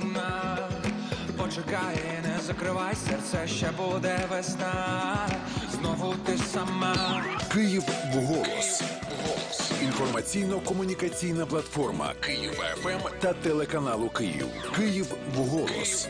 сумна, почекай, не закривай серце, ще буде весна. Знову ти сама. Київ в голос. Інформаційно-комунікаційна платформа Київ ФМ та телеканалу Київ. Київ в голос.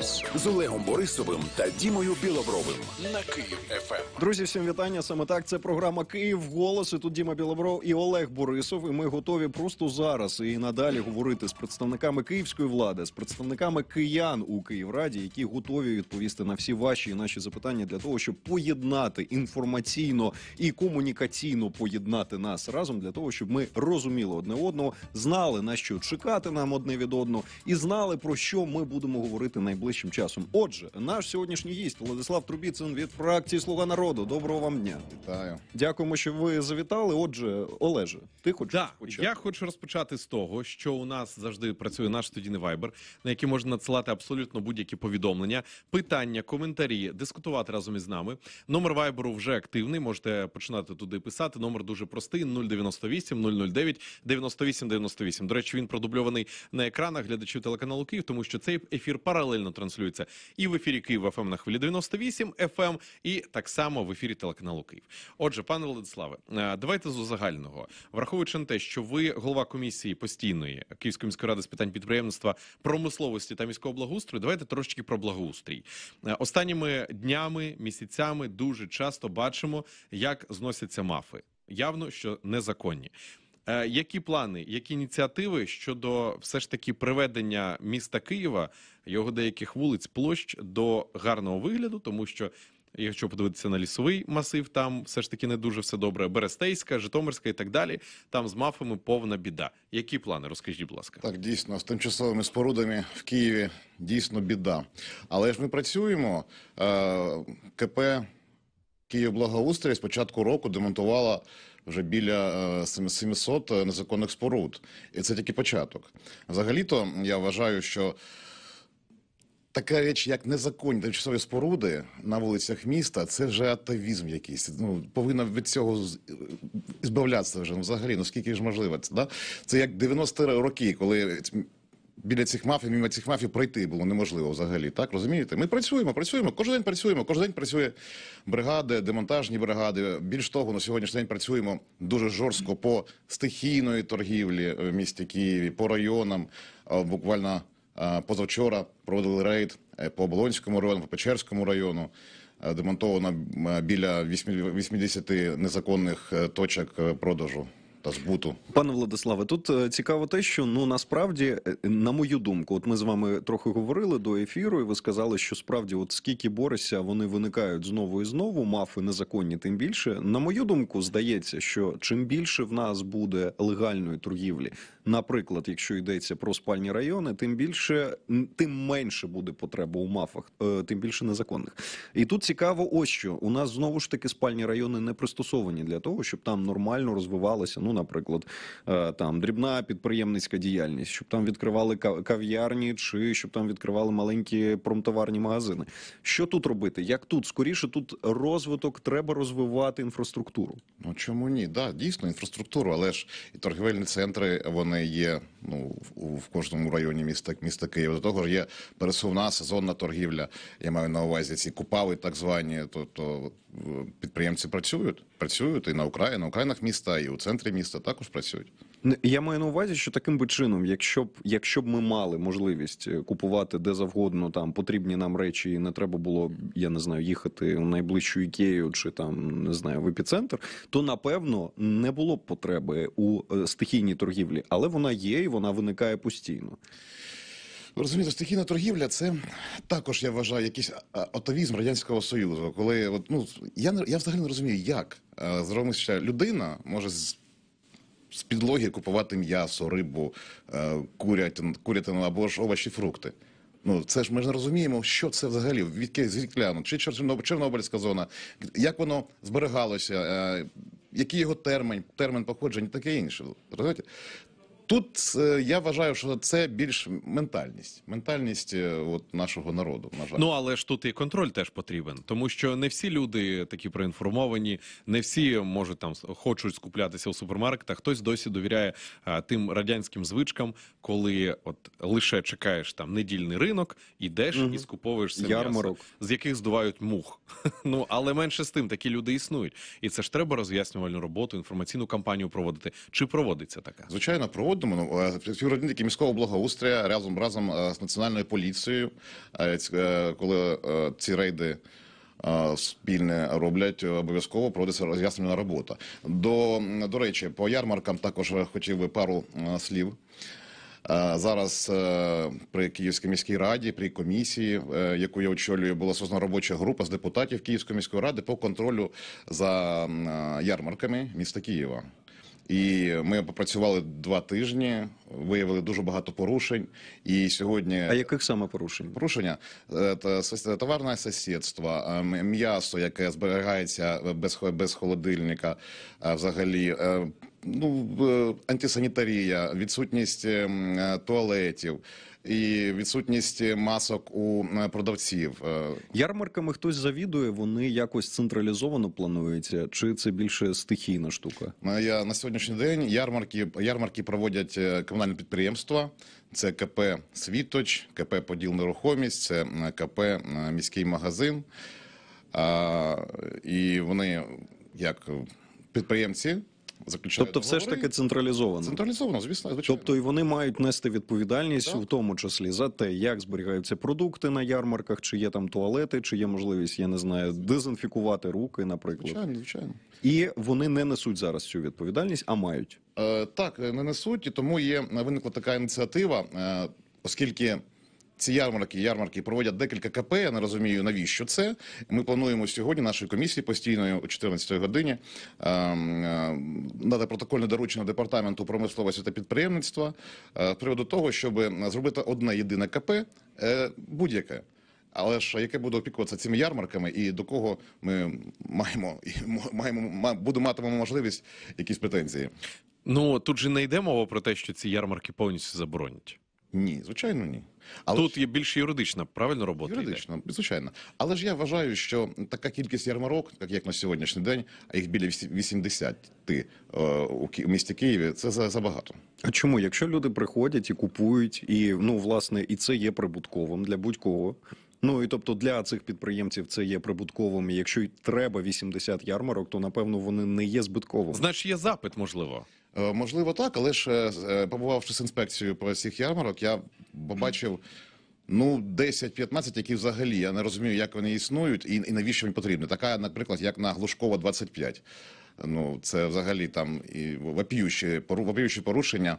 Ньюс з Олегом Борисовим та Дімою Білобровим на Київ ФМ. Ем. Друзі, всім вітання. Саме так це програма Київ голос. І Тут Діма Білобров і Олег Борисов. І ми готові просто зараз і надалі говорити з представниками київської влади, з представниками киян у Київраді, які готові відповісти на всі ваші і наші запитання для того, щоб поєднати інформаційно і комунікаційно поєднати нас разом для того, щоб ми розуміли одне одного, знали на що чекати нам одне від одного, і знали про що ми будемо говорити найближче найближчим часом. Отже, наш сьогоднішній гість Владислав Трубіцин від фракції Слуга народу. Доброго вам дня. Вітаю. Дякуємо, що ви завітали. Отже, Олеже, ти хочеш да, почати? я хочу розпочати з того, що у нас завжди працює наш студійний вайбер, на який можна надсилати абсолютно будь-які повідомлення, питання, коментарі, дискутувати разом із нами. Номер вайберу вже активний. Можете починати туди писати. Номер дуже простий: 098 009 98 98. До речі, він продубльований на екранах глядачів телеканалу Київ, тому що цей ефір паралельно транслюється і в ефірі Київ ФМ на хвилі 98 FM, і так само в ефірі телеканалу Київ. Отже, пане Владиславе, е, давайте з загального враховуючи на те, що ви голова комісії постійної Київської міської ради з питань підприємництва, промисловості та міського благоустрою, давайте трошечки про благоустрій. Е, останніми днями, місяцями дуже часто бачимо, як зносяться мафи. Явно що незаконні. Е, які плани, які ініціативи щодо все ж таки приведення міста Києва, його деяких вулиць, площ до гарного вигляду, тому що якщо подивитися на лісовий масив, там все ж таки не дуже все добре. Берестейська, Житомирська і так далі. Там з мафами повна біда. Які плани? Розкажіть, будь ласка, так дійсно з тимчасовими спорудами в Києві дійсно біда, але ж ми працюємо е, КП. Київ благоустрій з початку року демонтувала вже біля 700 е, е, незаконних споруд, і це тільки початок. Взагалі-то я вважаю, що Така річ, як незаконні тимчасові споруди на вулицях міста, це вже атавізм якийсь. Ну повинна від цього е, збавлятися вже ну, взагалі. Ну скільки ж можливо це да? Це як 90-ті роки, коли біля цих мафій, мимо цих мафій пройти було неможливо взагалі. Так розумієте? Ми працюємо, працюємо. Кожен день працюємо. Кожен день працює бригади, демонтажні бригади. Більш того, на сьогоднішній день працюємо дуже жорстко по стихійної торгівлі в місті Києві, по районам. Буквально позавчора проводили рейд е, по Оболонському району, по Печерському району. Е, демонтовано е, біля 80 незаконних точок продажу та збуту. Пане Владиславе, тут е, цікаво те, що ну насправді, е, на мою думку, от ми з вами трохи говорили до ефіру, і ви сказали, що справді, от скільки борися, вони виникають знову і знову, мафи незаконні, тим більше. На мою думку, здається, що чим більше в нас буде легальної торгівлі, наприклад, якщо йдеться про спальні райони, тим більше тим менше буде потреба у мафах, е, тим більше незаконних. І тут цікаво, ось що у нас знову ж таки спальні райони не пристосовані для того, щоб там нормально розвивалося. Ну ну, наприклад, е, там дрібна підприємницька діяльність, щоб там відкривали кав'ярні, чи щоб там відкривали маленькі промтоварні магазини. Що тут робити? Як тут скоріше тут розвиток треба розвивати інфраструктуру? Ну чому ні? Да, дійсно інфраструктуру, але ж і торгівельні центри вони є ну в кожному районі міста міста Києва. До того ж є пересувна сезонна торгівля. Я маю на увазі ці купави, так звані, тобто підприємці працюють, працюють і на Україні, на Українах міста, і у центрі міста міста також працюють. Я маю на увазі, що таким би чином, якщо б якщо б ми мали можливість е, купувати де завгодно там потрібні нам речі, і не треба було, я не знаю, їхати в найближчу ікею чи там не знаю в епіцентр, то напевно не було б потреби у е, стихійній торгівлі, але вона є і вона виникає постійно. Ви ну, розумієте, стихійна торгівля це також я вважаю якийсь е, атовізм радянського союзу. Коли от ну я не я взагалі не розумію, як зробиться людина може з підлоги купувати м'ясо, рибу, курятину, е, курятину або ж овочі, фрукти. Ну це ж ми ж не розуміємо, що це взагалі від звідкляну, чи Чорнобильська зона, як воно зберегалося, е, який його термін, термін походження, таке інше. Розумієте? Тут е, я вважаю, що це більш ментальність, ментальність е, от нашого народу. На жаль, ну але ж тут і контроль теж потрібен, тому що не всі люди такі проінформовані, не всі можуть там хочуть скуплятися у супермаркетах. Хтось досі довіряє а, тим радянським звичкам, коли от лише чекаєш там недільний ринок, ідеш угу. і скуповуєш це м'ясо, з яких здувають мух. ну але менше з тим такі люди існують, і це ж треба роз'яснювальну роботу, інформаційну кампанію проводити. Чи проводиться така? Звичайно, проводиться. Працюватимемо ну, е, співробітники міського благоустрія разом разом е, з національною поліцією. Е, коли ці рейди спільне роблять обов'язково проводиться роз'яснена робота. До до речі, по ярмаркам також хотів би пару слів. Зараз при Київській міській раді, при комісії, яку я очолюю, була создана робоча група з депутатів Київської міської ради по контролю за ярмарками міста Києва. І ми попрацювали два тижні, виявили дуже багато порушень. І сьогодні а яких саме порушень? Порушення це товарне сусідство, е, м'ясо, яке зберігається е, без без холодильника, е, взагалі. Ну антисанітарія, відсутність ем, туалетів, і відсутність масок у е, продавців. Е. Ярмарками хтось завідує, вони якось централізовано плануються, чи це більше стихійна штука? Е, я на сьогоднішній день ярмарки ярмарки проводять комунальні підприємства. Це КП Світоч, КП Поділ нерухомість, це КП Міський магазин. І вони як підприємці заключає. Тобто, договори. все ж таки централізовано. Централізовано, звісно, звичайно. Тобто і вони мають нести відповідальність, так. в тому числі за те, як зберігаються продукти на ярмарках, чи є там туалети, чи є можливість, я не знаю, дезінфікувати руки, наприклад. Звичайно, звичайно. І вони не несуть зараз цю відповідальність, а мають. Е, так, не несуть, і тому є е, виникла така ініціатива. Е, Оскільки ці ярмарки, ярмарки проводять декілька КП. Я не розумію, навіщо це. Ми плануємо сьогодні нашої комісії постійної о 14-й годині ем, ем, надати протокольне доручення департаменту промисловості та підприємництва е, з приводу того, щоб зробити одне єдине КП е, будь-яке. Але ж яке буде опікуватися цими ярмарками, і до кого ми маємо і маємо буде матимемо можливість якісь претензії? Ну тут же не йде мова про те, що ці ярмарки повністю заборонять. Ні, звичайно, ні. Але Тут є більш юридична, правильно робота? Юридична, йде? звичайно. Але ж я вважаю, що така кількість ярмарок, так як на сьогоднішній день, а їх біля 80 е, у місті Києві, це забагато. А чому? Якщо люди приходять і купують, і ну власне і це є прибутковим для будь-кого. Ну і тобто для цих підприємців це є прибутковим. якщо й треба 80 ярмарок, то напевно вони не є збитковими. Значить, є запит можливо. Е, можливо, так, але ж е, е, побувавши з інспекцією по всіх ярмарок, я побачив. Ну, 10-15, які взагалі я не розумію, як вони існують, і і навіщо їм потрібно. Така, наприклад, як на Глушкова 25. Ну, це взагалі там і вопіючі порушення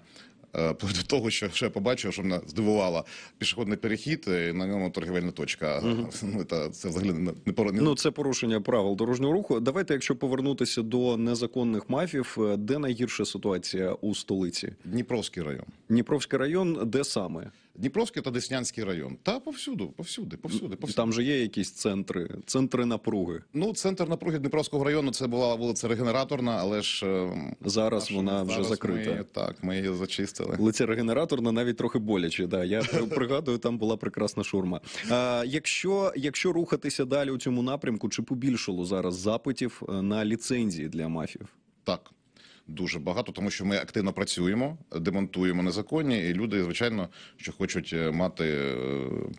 Е, вплоть до того, що ще побачив, що мене здивувало пішохідний перехід е, і на ньому торгівельна точка. Ну це, це взагалі не не Ну це порушення правил дорожнього руху. Давайте, якщо повернутися до незаконних мафів, е, де найгірша ситуація у столиці? Дніпровський район. Дніпровський район, де саме? Дніпровський та Деснянський район. Та повсюду, повсюди, повсюди, повсюди. Там же є якісь центри, центри напруги. Ну, центр напруги Дніпровського району це була вулиця регенераторна, але ж е, зараз наша, вона вже зараз закрита. Ми, так, ми її зачистили. Вулиця регенераторна навіть трохи боляче. Да, я пригадую, там була прекрасна шурма. А, Якщо якщо рухатися далі у цьому напрямку, чи побільшало зараз запитів е, на ліцензії для мафів? Так дуже багато, тому що ми активно працюємо, демонтуємо незаконні, і люди, звичайно, що хочуть е, мати е,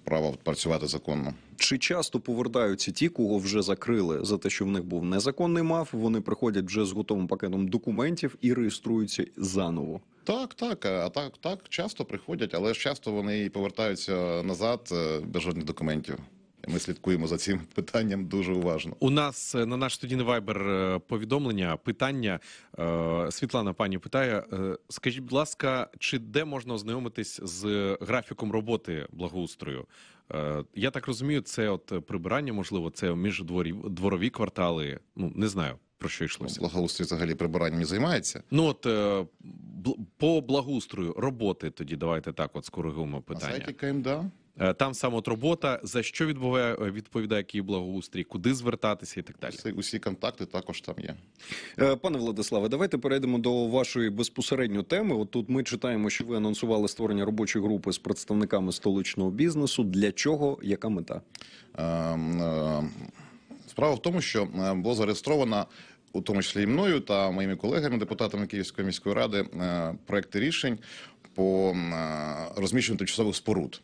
право працювати законно. Чи часто повертаються ті, кого вже закрили за те, що в них був незаконний маф? Вони приходять вже з готовим пакетом документів і реєструються заново. Так, так, е, а так, так часто приходять, але часто вони повертаються назад без жодних документів. Ми слідкуємо за цим питанням дуже уважно. У нас е, на наш студійний вайбер е, повідомлення питання е, Світлана. Пані питає: скажіть, будь ласка, чи де можна ознайомитись з графіком роботи благоустрою? Я так розумію, це от прибирання, можливо, це між міждворі дворові квартали. Ну не знаю. Про що йшлося ну, благоустрій взагалі прибиранням займається? Ну от по благоустрою роботи тоді давайте так. От скоригуємо питання На сайті КМДА Е, там саме от робота за що відбуває е, відповідає Київ благоустрій, куди звертатися і так далі. Усі, усі контакти також там є. Е, пане Владиславе, давайте перейдемо до вашої безпосередньо теми. От тут ми читаємо, що ви анонсували створення робочої групи з представниками столичного бізнесу. Для чого яка мета? Ем, справа в тому, що було зареєстровано у тому числі і мною та моїми колегами, депутатами Київської міської ради, проекти рішень по розміщенню тимчасових споруд.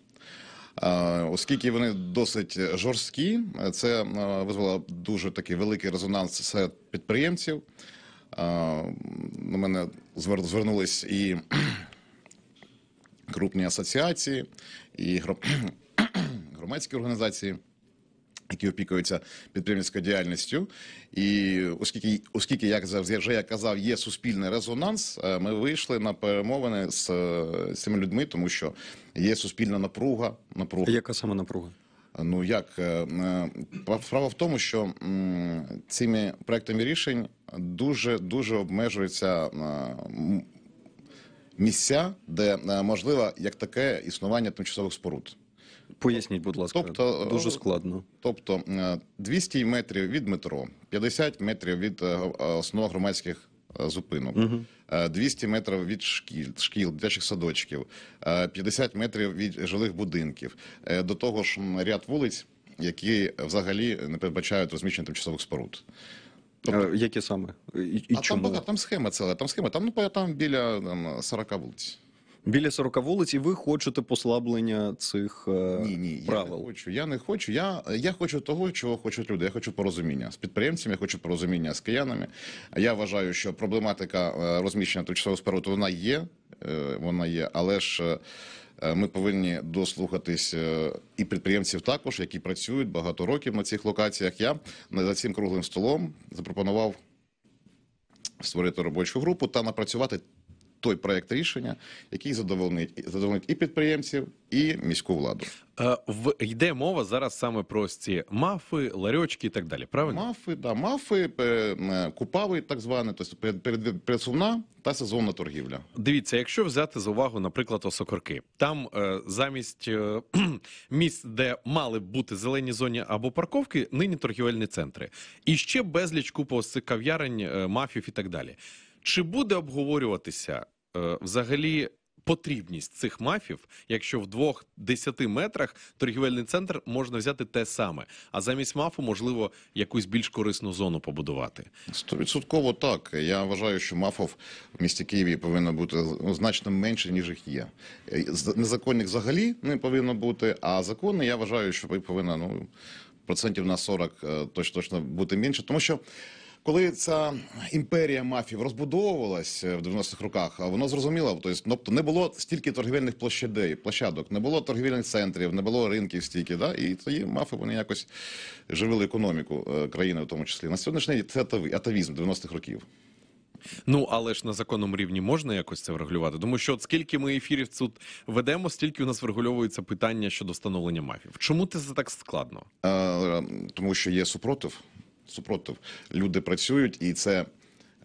Оскільки вони досить жорсткі, це визвало дуже такий великий резонанс серед підприємців. На мене звернулись і крупні асоціації, і громадські організації. Які опікуються підприємницькою діяльністю, і оскільки, оскільки як вже я казав, є суспільний резонанс, е, ми вийшли на перемовини з, е, з цими людьми, тому що Є суспільна напруга. Напруга яка саме напруга? Ну як е, е, справа в тому, що цими проектами рішень дуже дуже обмежуються е, місця, де можливо як таке існування тимчасових споруд. Поясніть, будь ласка, тобто дуже складно. Тобто 200 метрів від метро, 50 метрів від основ громадських Е, зупинок, угу. 200 е, метрів від шкіл, шкіл, дитячих садочків, 50 е, метрів від жилих будинків. До того ж, ряд вулиць, які взагалі не передбачають розміщення тимчасових споруд. Тобто, Які саме? І, і а чому? Там, там схема ціла, там схема, там ну, там біля там, 40 вулиць. Біля 40 вулиць, і ви хочете послаблення цих е, ні, ні, правил. Я не хочу. Я не хочу. Я я хочу того, чого хочуть люди. Я хочу порозуміння з підприємцями, я хочу порозуміння з киянами. Я вважаю, що проблематика е, розміщення тимчасового спорту вона є, е, вона є, але ж. Ми повинні дослухатись і підприємців також, які працюють багато років на цих локаціях. Я за цим круглим столом запропонував створити робочу групу та напрацювати той проект рішення, який задовольнить задовольнить і підприємців, і міську владу. Е, в йде мова зараз саме про ці мафи, ларьочки і так далі. Правильно мафи, да мафи, е, е, купави, так зване, тобто пересувна та сезонна торгівля. Дивіться, якщо взяти за увагу, наприклад, осокорки, там замість місць, де мали б бути зелені зоні або парковки, нині торгівельні центри, і ще безліч купу з цих кав'ярень, мафів і так далі. Чи буде обговорюватися е, взагалі потрібність цих мафів, якщо в двох десяти метрах торгівельний центр можна взяти те саме, а замість мафу можливо якусь більш корисну зону побудувати? Стовідсотково так. Я вважаю, що мафов в місті Києві повинно бути значно менше ніж їх є. Е, незаконних взагалі не повинно бути. А закони я вважаю, що повинно ну процентів на 40 е, точно, точно бути менше, тому що коли ця імперія мафів розбудовувалась е, в 90-х роках, воно зрозуміло, тобто не було стільки торгівельних площадей, площадок, не було торгівельних центрів, не було ринків стільки. Да? І тоді мафи вони якось живили економіку е, країни, в тому числі. На сьогоднішній день це атавізм 90-х років. Ну, але ж на законному рівні можна якось це врегулювати. Тому що от скільки ми ефірів тут ведемо, стільки у нас врегульовується питання щодо встановлення мафів. Чому це так складно? Е, е Тому що є супротив супротив. Люди працюють, і це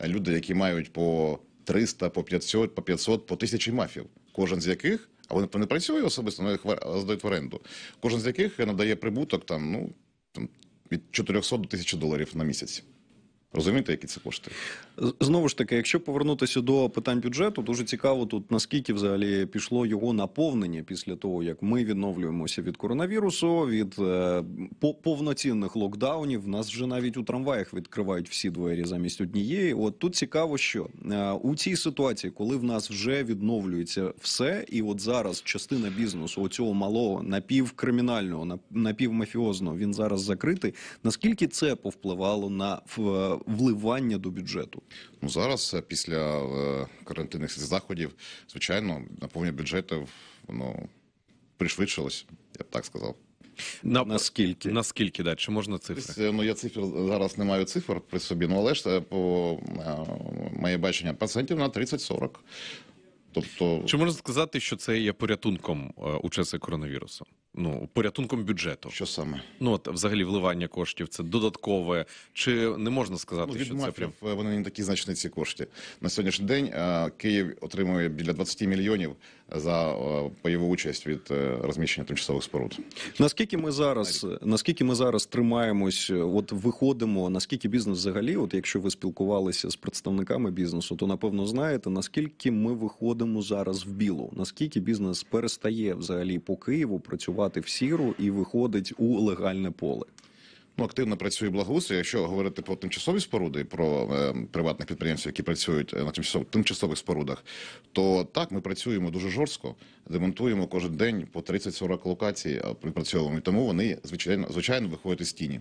люди, які мають по 300, по 500, по 500, по тисячі мафів. Кожен з яких, а вони не працює особисто, але здають в оренду. Кожен з яких надає прибуток там ну там від 400 до 1000 доларів на місяць. Розумієте, які це кошти? Знову ж таки, якщо повернутися до питань бюджету, дуже цікаво тут наскільки взагалі пішло його наповнення після того, як ми відновлюємося від коронавірусу, від е, повноцінних локдаунів. В нас вже навіть у трамваях відкривають всі двері замість однієї. От тут цікаво, що е, у цій ситуації, коли в нас вже відновлюється все, і от зараз частина бізнесу оцього малого напівкримінального, напівмафіозного, він зараз закритий. Наскільки це повпливало на в? вливання до бюджету? Ну зараз е, після е, карантинних заходів, звичайно, наповнення бюджету воно пришвидшилось, я б так сказав. На, Наскільки Наскільки, да, чи можна цифри? Е, ну я цифр зараз не маю цифр при собі, ну але ж по моє бачення пацієнтів на 30-40. Тобто, чи можна сказати, що це є порятунком у часи коронавірусу? Ну, порятунком бюджету, що саме ну от взагалі вливання коштів це додаткове, чи не можна сказати, ну, від що мафів, це прям... Е, вони не такі значні ці кошти на сьогоднішній день. Е, Київ отримує біля 20 мільйонів за бойову е, участь від е, розміщення тимчасових споруд. Наскільки ми зараз, наскільки ми зараз тримаємось, е, от виходимо, наскільки бізнес взагалі, от якщо ви спілкувалися з представниками бізнесу, то напевно знаєте, наскільки ми виходимо зараз в білу, наскільки бізнес перестає взагалі по Києву працювати в сіру і виходить у легальне поле ну, активно працює благоустрій. Якщо говорити про тимчасові споруди, про е, приватних підприємців, які працюють е, на тимчасових тимчасових спорудах, то так ми працюємо дуже жорстко, демонтуємо кожен день по 30-40 локацій, А е, припрацьовуємо. тому вони звичайно звичайно виходять із тіні.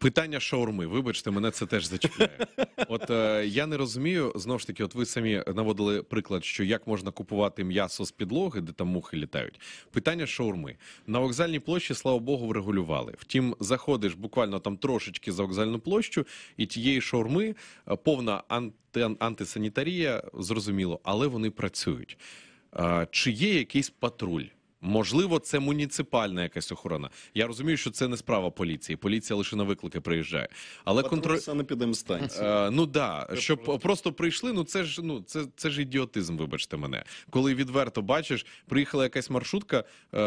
Питання шаурми, вибачте, мене це теж зачіпляє. От е, я не розумію знову ж таки, от ви самі наводили приклад, що як можна купувати м'ясо з підлоги, де там мухи літають. Питання шаурми на вокзальній площі, слава Богу, врегулювали. Втім, заходиш буквально там трошечки за вокзальну площу, і тієї шаурми е, повна анти антисанітарія, зрозуміло, але вони працюють. Е, чи є якийсь патруль? Можливо, це муніципальна якась охорона. Я розумію, що це не справа поліції. Поліція лише на виклики приїжджає. Але контроль Е, ну да, щоб просто прийшли. Ну це ж ну це це ж ідіотизм. Вибачте мене, коли відверто бачиш, приїхала якась маршрутка е,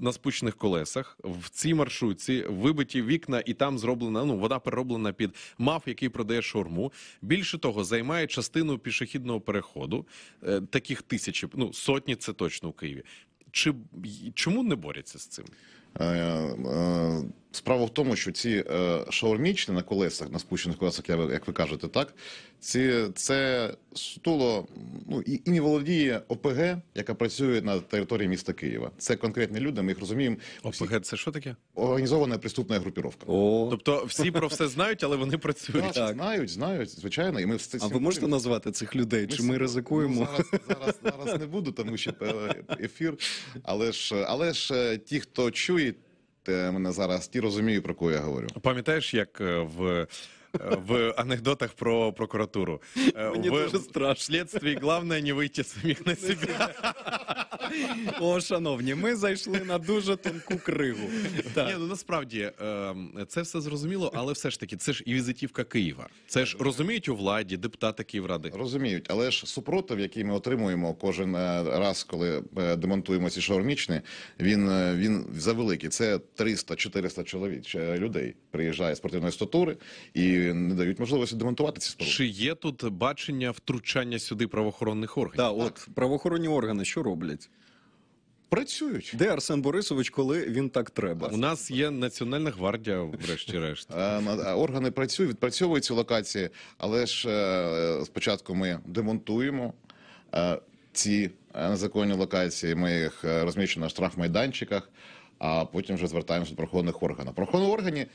на спущених колесах. В цій маршрутці вибиті вікна, і там зроблена. Ну вона перероблена під маф, який продає шаурму. Більше того, займає частину пішохідного переходу. Е, таких тисячі, ну сотні це точно у Києві. Чи чому не борються з цим? Е, е, Справа в тому, що ці е, шаурмічні на колесах, на спущених колесах, як ви, як ви кажете, так ці це стуло ну і, і не володіє ОПГ, яка працює на території міста Києва. Це конкретні люди. Ми їх розуміємо. ОПГ це що таке? Організована преступна групіровка. О. Тобто всі про все знають, але вони працюють. Так, знають, знають, звичайно, і ми все А ви можете назвати цих людей? Чи ми ризикуємо? Ну, зараз, зараз зараз не буду, тому що е, ефір. Але ж але ж е, ті, хто чує. Е, мене зараз. Ті розумію, про кого я говорю. Пам'ятаєш, як е, в в анекдотах про прокуратуру. Мне в... дуже страшно. Вследствие главное не вийти самих на себе. О, шановні, ми зайшли на дуже тонку кригу. Так. Ні, ну насправді ем, це все зрозуміло, але все ж таки, це ж і візитівка Києва. Це ж розуміють у владі, депутати Київради. Розуміють, але ж супротив, який ми отримуємо кожен е, раз, коли е, демонтуємо ці шаурмічні, він е, він завеликий. Це 300-400 чоловік людей. Приїжджає з спортивної статури і не дають можливості демонтувати ці споруди. Чи є тут бачення втручання сюди правоохоронних органів? Да, так, от правоохоронні органи що роблять? Працюють де Арсен Борисович, коли він так треба. У нас є Національна гвардія, врешті-решт е, е, органи працюють, відпрацьовують ці локації, але ж е, спочатку ми демонтуємо ці незаконні локації. Ми їх розміщуємо на штрафмайданчиках, а потім вже звертаємося до прохоронних органів. Прохоронні органи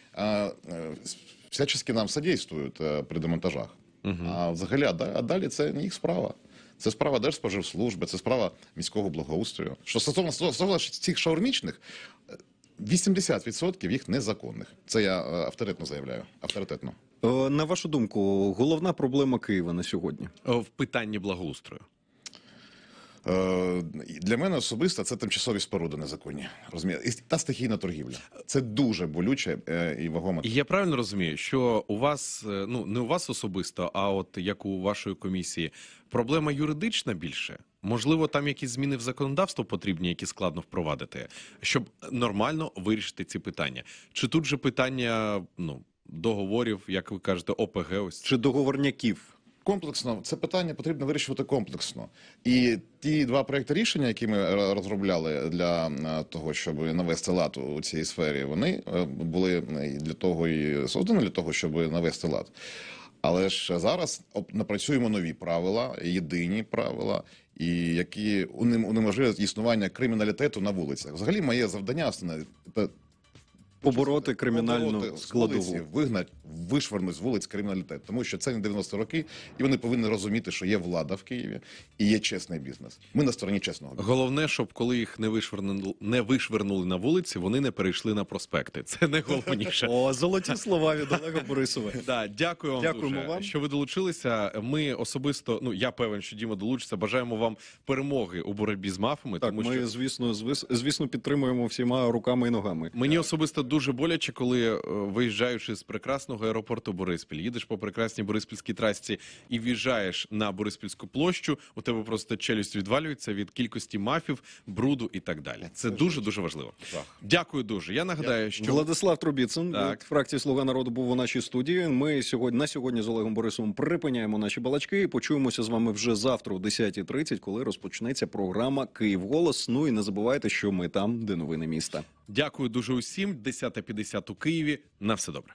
всячески нам содействують э, при демонтажах. Угу. А взагалі, а далі це не їх справа. Це справа Держспоживслужби, це справа міського благоустрою. Що стосовно стосовно цих шаурмічних, 80% е, їх незаконних. Це я е, авторитетно заявляю. Авторитетно е, на вашу думку, головна проблема Києва на сьогодні в питанні благоустрою. Е, для мене особисто це тимчасові споруди незаконні розумієте? та стихійна торгівля. Це дуже болюче е, і вагоме. Я правильно розумію, що у вас е, ну не у вас особисто, а от як у вашої комісії, проблема юридична більше. Можливо, там якісь зміни в законодавство потрібні, які складно впровадити, щоб нормально вирішити ці питання. Чи тут же питання ну договорів, як ви кажете, ОПГ ось чи договорняків? Комплексно це питання потрібно вирішувати комплексно, і ті два проекти рішення, які ми розробляли для е, того, щоб навести лад у цій сфері, вони е, були для того і создані для того, щоб навести лад. Але ж зараз напрацюємо нові правила, єдині правила, і які унеможливлять існування криміналітету на вулицях. Взагалі, моє завдання основне побороти кримінальну складову вигнать, вишвирнуть з вулиць криміналітет, тому що це не 90 роки, і вони повинні розуміти, що є влада в Києві і є чесний бізнес. Ми на стороні чесного бізнесу. головне, щоб коли їх не вишвернули, не вишвернули на вулиці, вони не перейшли на проспекти. Це найголовніше. О, золоті слова від Олега Борисова. Да, дякую вам, Дякуємо дуже, вам, що ви долучилися. Ми особисто, ну я певен, що Діма долучиться. Бажаємо вам перемоги у боротьбі з мафами. Так, тому ми що... звісно, звісно, підтримуємо всіма руками і ногами. Мені особисто дуже боляче, коли е, виїжджаючи з прекрасного аеропорту Бориспіль, їдеш по прекрасній Бориспільській трасці і в'їжджаєш на Бориспільську площу. У тебе просто челюсть відвалюється від кількості мафів, бруду і так далі. Це дуже дуже важливо. Дякую дуже. Я нагадаю, що Владислав Трубіцин від е, фракції Слуга народу був у нашій студії. Ми сьогодні на сьогодні з Олегом Борисовим припиняємо наші балачки і почуємося з вами вже завтра о 10.30, коли розпочнеться програма Київ Голос. Ну і не забувайте, що ми там, де новини міста. Дякую дуже усім. 10.50 у Києві. На все добре.